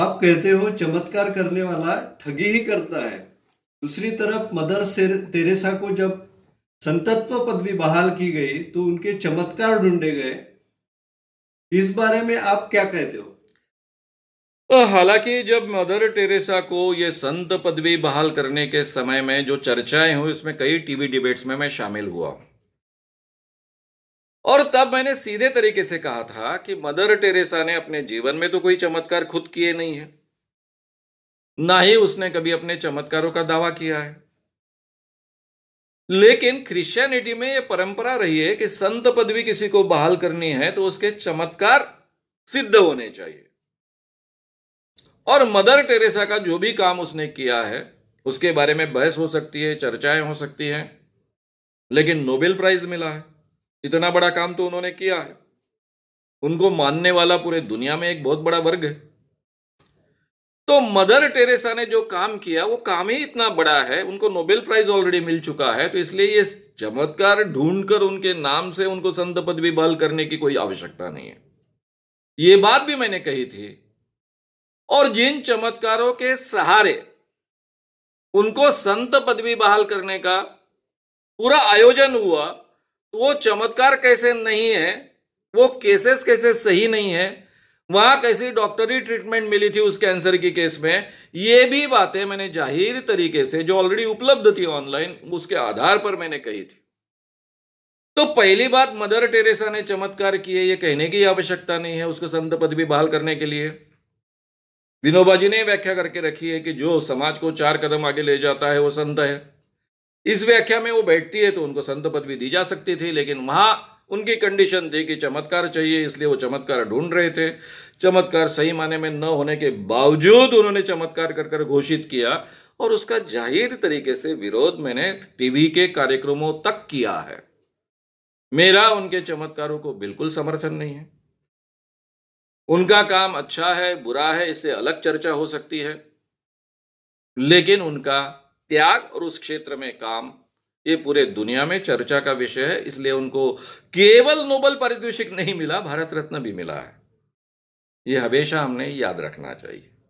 आप कहते हो चमत्कार करने वाला ठगी ही करता है दूसरी तरफ मदर तेरेसा को जब संतत्व पदवी बहाल की गई तो उनके चमत्कार ढूंढे गए इस बारे में आप क्या कहते हो हालांकि जब मदर टेरेसा को ये संत पदवी बहाल करने के समय में जो चर्चाएं हुई उसमें कई टीवी डिबेट्स में मैं शामिल हुआ और तब मैंने सीधे तरीके से कहा था कि मदर टेरेसा ने अपने जीवन में तो कोई चमत्कार खुद किए नहीं है ना ही उसने कभी अपने चमत्कारों का दावा किया है लेकिन क्रिश्चियनिटी में यह परंपरा रही है कि संत पदवी किसी को बहाल करनी है तो उसके चमत्कार सिद्ध होने चाहिए और मदर टेरेसा का जो भी काम उसने किया है उसके बारे में बहस हो सकती है चर्चाएं हो सकती हैं लेकिन नोबेल प्राइज मिला है इतना बड़ा काम तो उन्होंने किया है उनको मानने वाला पूरे दुनिया में एक बहुत बड़ा वर्ग है तो मदर टेरेसा ने जो काम किया वो काम ही इतना बड़ा है उनको नोबेल प्राइज ऑलरेडी मिल चुका है तो इसलिए ये चमत्कार ढूंढकर उनके नाम से उनको संत पदवी बहाल करने की कोई आवश्यकता नहीं है ये बात भी मैंने कही थी और जिन चमत्कारों के सहारे उनको संत पदवी बहाल करने का पूरा आयोजन हुआ तो वो चमत्कार कैसे नहीं है वो केसेस कैसे सही नहीं है वहां कैसी डॉक्टरी ट्रीटमेंट मिली थी उस कैंसर की केस में ये भी बातें मैंने जाहिर तरीके से जो ऑलरेडी उपलब्ध थी ऑनलाइन उसके आधार पर मैंने कही थी तो पहली बात मदर टेरेसा ने चमत्कार किए ये कहने की आवश्यकता नहीं है उसको संत पद भी बहाल करने के लिए विनोबा जी ने व्याख्या करके रखी है कि जो समाज को चार कदम आगे ले जाता है वो संत है इस व्याख्या में वो बैठती है तो उनको संत पद भी दी जा सकती थी लेकिन वहां उनकी कंडीशन थी कि चमत्कार चाहिए इसलिए वो चमत्कार ढूंढ रहे थे चमत्कार सही माने में न होने के बावजूद उन्होंने चमत्कार कर कर घोषित किया और उसका जाहिर तरीके से विरोध मैंने टीवी के कार्यक्रमों तक किया है मेरा उनके चमत्कारों को बिल्कुल समर्थन नहीं है उनका काम अच्छा है बुरा है इससे अलग चर्चा हो सकती है लेकिन उनका त्याग और उस क्षेत्र में काम ये पूरे दुनिया में चर्चा का विषय है इसलिए उनको केवल नोबल पारितोषिक नहीं मिला भारत रत्न भी मिला है ये हमेशा हमने याद रखना चाहिए